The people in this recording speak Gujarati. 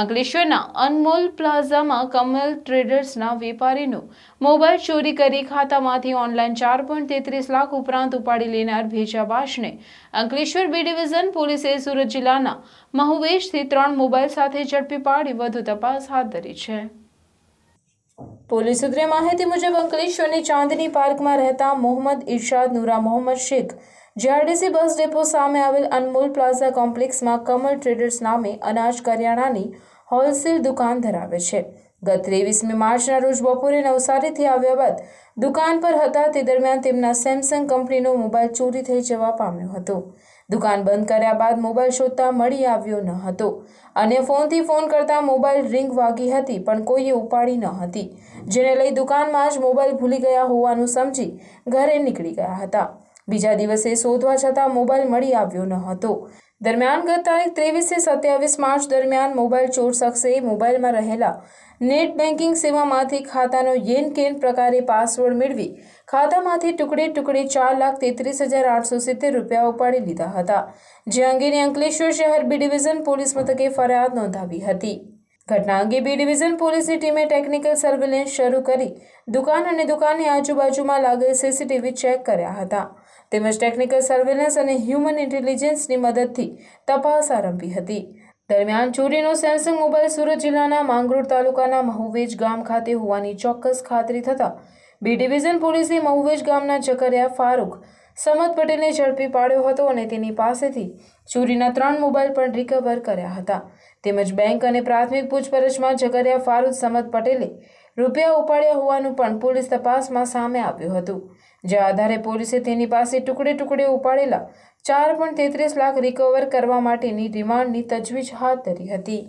અંકલેશ્વરના અનમોલ પ્લાઝામાં કમલ ટ્રેડર્સના વેપારીનું મોબાઈલ ચોરી કરી ખાતામાંથી ઓનલાઈન ચાર તેત્રીસ લાખ ઉપરાંત ઉપાડી લેનાર ભેજાબાશને અંકલેશ્વર બી ડિવિઝન પોલીસે સુરત જિલ્લાના મહુવેશથી ત્રણ મોબાઈલ સાથે ઝડપી પાડી વધુ તપાસ હાથ ધરી છે પોલીસ સૂત્રે માહિતી મુજબ અંકલેશ્વરની ચાંદની પાર્કમાં રહેતા Mohammad Irshad Nura Mohammad Sheikh GRDC bus depot સામે આવેલ અનમોલ પ્લાઝા કોમ્પ્લેક્સમાં કમલ ટ્રેડર્સ નામે અનાજ કરિયાણાની હોલસેલ દુકાન ધરાવે છે ગત ત્રેવીસમી માર્ચના રોજ બપોરે નવસારીથી આવ્યા બાદ દુકાન પર હતા તે દરમિયાન તેમના સેમસંગ કંપનીનો મોબાઈલ ચોરી થઈ જવા પામ્યો હતો દુકાન બંધ કર્યા બાદ મોબાઈલ શોધતા મળી આવ્યો ન હતો અને ફોનથી ફોન કરતા મોબાઈલ રિંગ વાગી હતી પણ કોઈએ ઉપાડી ન હતી જેને લઈ દુકાનમાં જ મોબાઈલ ભૂલી ગયા હોવાનું સમજી ઘરે નીકળી ગયા હતા બીજા દિવસે શોધવા છતાં મોબાઈલ મળી આવ્યો ન હતો દરમિયાન ગત તારીખ ત્રેવીસથી સત્યાવીસ માર્ચ દરમિયાન મોબાઈલ ચોર શખ્સે મોબાઈલમાં રહેલા નેટ બેન્કિંગ સેવામાંથી ખાતાનો યેન કેન પ્રકારે પાસવર્ડ મેળવી ખાતામાંથી ટુકડે ટુકડે ચાર લાખ તેત્રીસ હજાર આઠસો સિત્તેર રૂપિયા ઉપાડી લીધા હતા જે અંગેની અંકલેશ્વર શહેર બી ડિવિઝન પોલીસ મથકે ફરિયાદ નોંધાવી હતી ઘટના અંગે બી ડિવિઝન પોલીસની ટીમે ટેકનિકલ સર્વેલન્સ શરૂ કરી દુકાન અને દુકાનની આજુબાજુમાં લાગેલ સીસીટીવી ચેક કર્યા હતા તેમજ ટેકનિકલ સર્વેલન્સ અને હ્યુમન ઇન્ટેલિજન્સની મદદથી તપાસ આરંભી હતી દરમિયાન ચોરીનો સેમસંગ મોબાઈલ સુરત જિલ્લાના માંગરોળ તાલુકાના મહુવેજ ગામ ખાતે હોવાની ચોક્કસ ખાતરી થતાં બી ડિવિઝન પોલીસે મહુવેજ ગામના જકરિયા ફારૂખ સમદ પટેલને ઝડપી પાડ્યો હતો અને તેની પાસેથી ચોરીના ત્રણ મોબાઈલ પણ રિકવર કર્યા હતા તેમજ બેંક અને પ્રાથમિક પૂછપરછમાં ઝઘડિયા ફારૂદ સમત પટેલે રૂપિયા ઉપાડ્યા હોવાનું પણ પોલીસ તપાસમાં સામે આવ્યું હતું જે આધારે પોલીસે તેની પાસે ટુકડે ટુકડે ઉપાડેલા ચાર પણ તેત્રીસ લાખ રિકવર કરવા માટેની રિમાન્ડની તજવીજ હાથ ધરી હતી